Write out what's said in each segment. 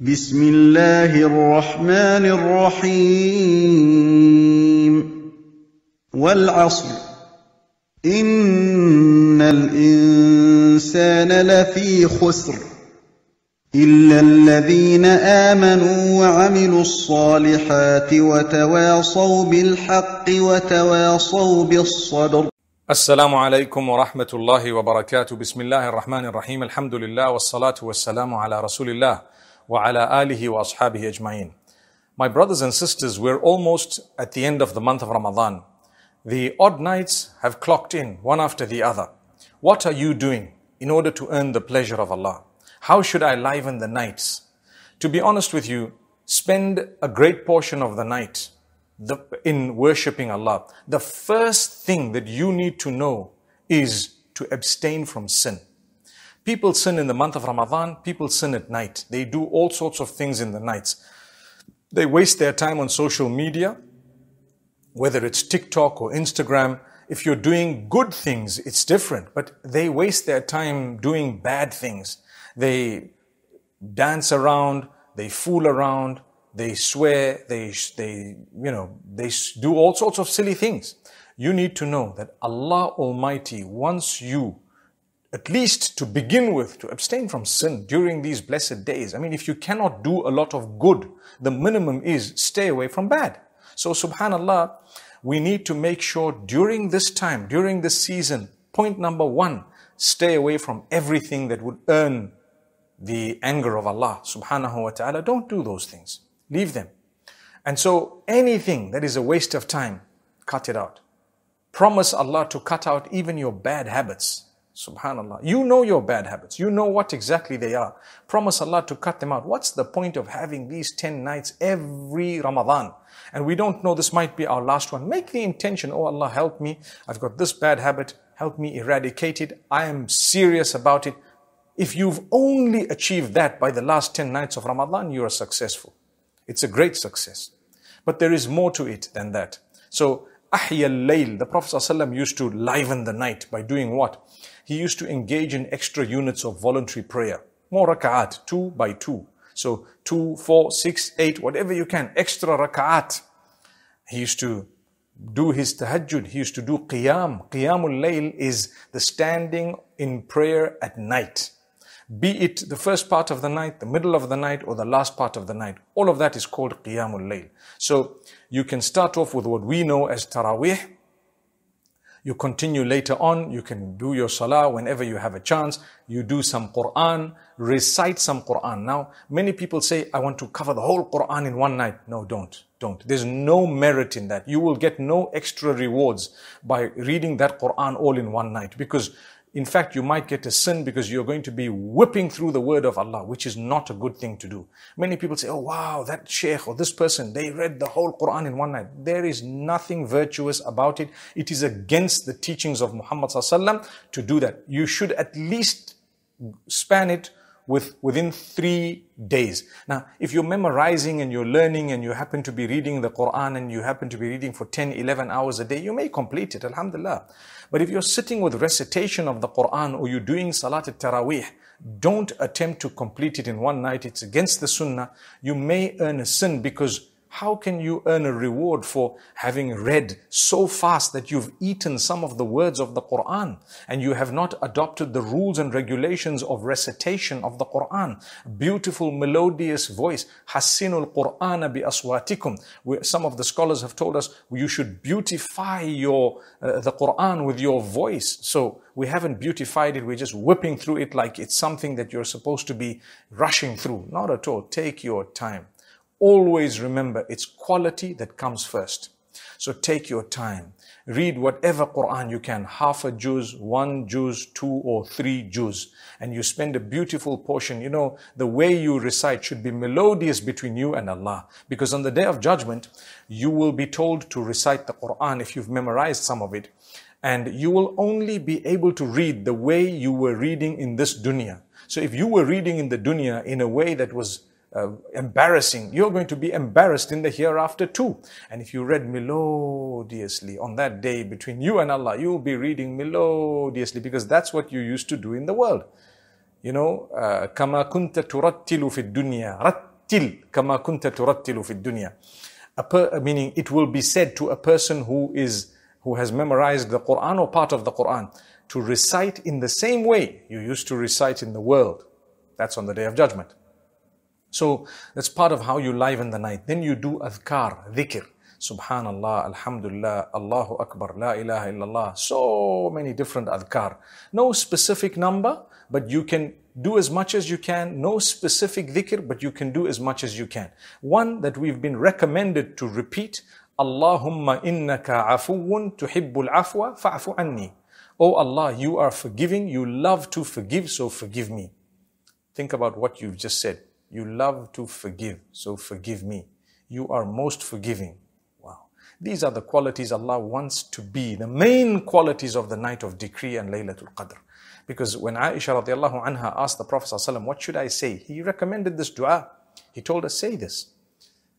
بسم الله الرحمن الرحيم والعصر إن الإنسان لفي خسر إلا الذين آمنوا وعملوا الصالحات وتواصوا بالحق وتواصوا بالصبر السلام عليكم ورحمة الله وبركاته بسم الله الرحمن الرحيم الحمد لله والصلاة والسلام على رسول الله وعلى آله وأصحابه أجمعين. My brothers and sisters, we're almost at the end of the month of Ramadan. The odd nights have clocked in one after the other. What are you doing in order to earn the pleasure of Allah? How should I liven the nights? To be honest with you, spend a great portion of the night the, in worshipping Allah. The first thing that you need to know is to abstain from sin. People sin in the month of Ramadan, people sin at night. They do all sorts of things in the nights. They waste their time on social media, whether it's TikTok or Instagram. If you're doing good things, it's different, but they waste their time doing bad things. They dance around, they fool around, they swear, they, they, you know, they do all sorts of silly things. You need to know that Allah Almighty wants you at least to begin with, to abstain from sin during these blessed days. I mean, if you cannot do a lot of good, the minimum is stay away from bad. So, subhanAllah, we need to make sure during this time, during this season, point number one, stay away from everything that would earn the anger of Allah subhanahu wa ta'ala. Don't do those things. Leave them. And so anything that is a waste of time, cut it out. Promise Allah to cut out even your bad habits. Subhanallah. You know your bad habits. You know what exactly they are. Promise Allah to cut them out. What's the point of having these 10 nights every Ramadan? And we don't know this might be our last one. Make the intention, oh Allah, help me. I've got this bad habit. Help me eradicate it. I am serious about it. If you've only achieved that by the last 10 nights of Ramadan, you are successful. It's a great success. But there is more to it than that. So, Ahya al-Layl, the Prophet ﷺ used to liven the night by doing what? he used to engage in extra units of voluntary prayer. More rakaat, two by two. So two, four, six, eight, whatever you can, extra rak'at. He used to do his tahajjud, he used to do qiyam. Qiyamul layl is the standing in prayer at night. Be it the first part of the night, the middle of the night, or the last part of the night. All of that is called qiyamul layl. So you can start off with what we know as tarawih, you continue later on, you can do your salah whenever you have a chance. You do some Quran, recite some Quran. Now, many people say, I want to cover the whole Quran in one night. No, don't, don't. There's no merit in that. You will get no extra rewards by reading that Quran all in one night because in fact, you might get a sin because you're going to be whipping through the word of Allah, which is not a good thing to do. Many people say, oh wow, that sheikh or this person, they read the whole Quran in one night. There is nothing virtuous about it. It is against the teachings of Muhammad to do that. You should at least span it with, within three days. Now, if you're memorizing and you're learning and you happen to be reading the Quran and you happen to be reading for 10, 11 hours a day, you may complete it, alhamdulillah. But if you're sitting with recitation of the Quran or you're doing Salat al-Taraweeh, don't attempt to complete it in one night. It's against the Sunnah. You may earn a sin because how can you earn a reward for having read so fast that you've eaten some of the words of the Quran and you have not adopted the rules and regulations of recitation of the Quran? Beautiful melodious voice. Hassinul Quran bi aswatikum. Some of the scholars have told us you should beautify your uh, the Quran with your voice. So we haven't beautified it. We're just whipping through it like it's something that you're supposed to be rushing through. Not at all. Take your time. Always remember it's quality that comes first. So take your time. Read whatever Quran you can, half a juz, one juz, two or three juz, and you spend a beautiful portion. You know, the way you recite should be melodious between you and Allah. Because on the day of judgment, you will be told to recite the Quran if you've memorized some of it. And you will only be able to read the way you were reading in this dunya. So if you were reading in the dunya in a way that was uh, embarrassing. You're going to be embarrassed in the hereafter too. And if you read melodiously on that day between you and Allah, you'll be reading melodiously because that's what you used to do in the world. You know, uh, kama kunta turattilu fid dunya, rattil kama kunta turattilu fid dunya. Uh, meaning it will be said to a person who is who has memorized the Quran or part of the Quran to recite in the same way you used to recite in the world. That's on the day of judgment. So that's part of how you live in the night. Then you do adhkar, dhikr. Subhanallah, Alhamdulillah, Allahu Akbar, La ilaha illallah. So many different adhkar. No specific number, but you can do as much as you can. No specific dhikr, but you can do as much as you can. One that we've been recommended to repeat, Allahumma innaka afuun tuhibbul afwa fa'fu anni. Oh Allah, you are forgiving, you love to forgive, so forgive me. Think about what you've just said. You love to forgive, so forgive me. You are most forgiving. Wow. These are the qualities Allah wants to be, the main qualities of the night of decree and Laylatul Qadr. Because when Aisha radiallahu anha asked the Prophet ﷺ, what should I say? He recommended this dua. He told us, say this.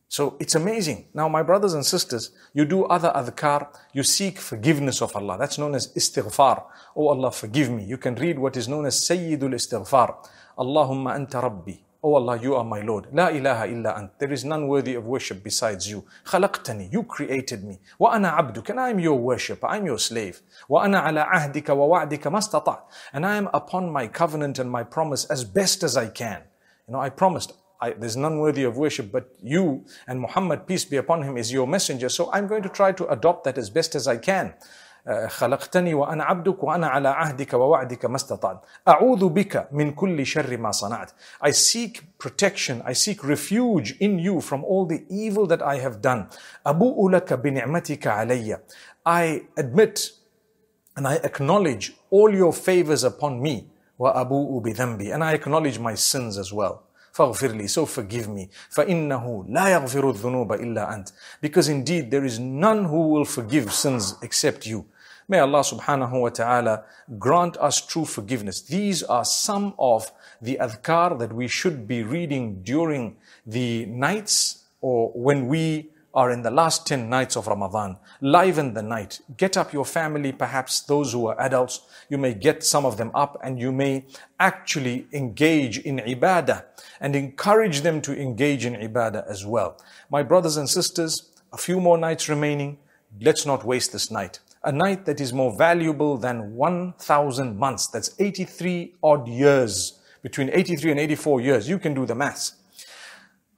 So it's amazing. Now, my brothers and sisters, you do other adhkar, you seek forgiveness of Allah. That's known as istighfar. Oh Allah, forgive me. You can read what is known as Sayyidul Istighfar. Allahumma anta rabbi oh Allah, you are my Lord. La ilaha illa ant. There is none worthy of worship besides you. Khalaqtani. You created me. Wa ana abduk. And I am your worshipper. I am your slave. Wa ana ala ahdika wa wa'dika mastata. And I am upon my covenant and my promise as best as I can. You know, I promised. I, there's none worthy of worship but you and Muhammad, peace be upon him, is your messenger. So I'm going to try to adopt that as best as I can. خلقتني وأنا عبدك وأنا على عهدك ووعدك ما استطعت أعوذ بك من كل شر ما صنعت I seek protection I seek refuge in you from all the evil that I have done أبوء لك بنعمتك علي I admit and I acknowledge all your favors upon me وأبوء بذنبي and I acknowledge my sins as well فاغفر لي, so forgive me. فَإِنَّهُ لَا يَغْفِرُ الذُّنُوبَ إِلَّا أَنْتَ Because indeed there is none who will forgive sins except you. May Allah subhanahu wa ta'ala grant us true forgiveness. These are some of the adhkar that we should be reading during the nights or when we are in the last 10 nights of Ramadan. Liven the night. Get up your family, perhaps those who are adults. You may get some of them up and you may actually engage in ibadah and encourage them to engage in ibadah as well. My brothers and sisters, a few more nights remaining. Let's not waste this night. A night that is more valuable than 1,000 months. That's 83 odd years. Between 83 and 84 years. You can do the math.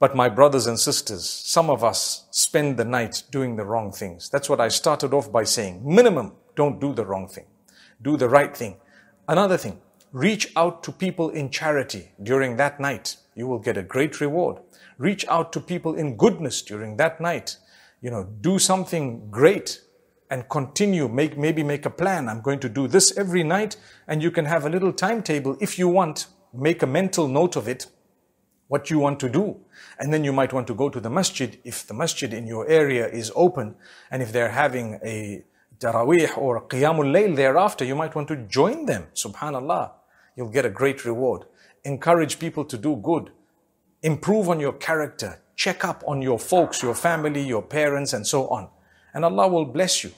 But my brothers and sisters, some of us spend the night doing the wrong things. That's what I started off by saying. Minimum, don't do the wrong thing. Do the right thing. Another thing, reach out to people in charity during that night. You will get a great reward. Reach out to people in goodness during that night. You know, do something great and continue. Make, maybe make a plan. I'm going to do this every night and you can have a little timetable if you want. Make a mental note of it what you want to do. And then you might want to go to the masjid if the masjid in your area is open and if they're having a Taraweeh or Qiyamul Layl thereafter, you might want to join them. Subhanallah. You'll get a great reward. Encourage people to do good. Improve on your character. Check up on your folks, your family, your parents, and so on. And Allah will bless you.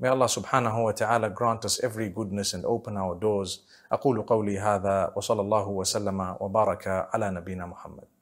May Allah subhanahu wa ta'ala grant us every goodness and open our doors. أقول قولي هذا وصلى الله وسلم وبارك على نبينا محمد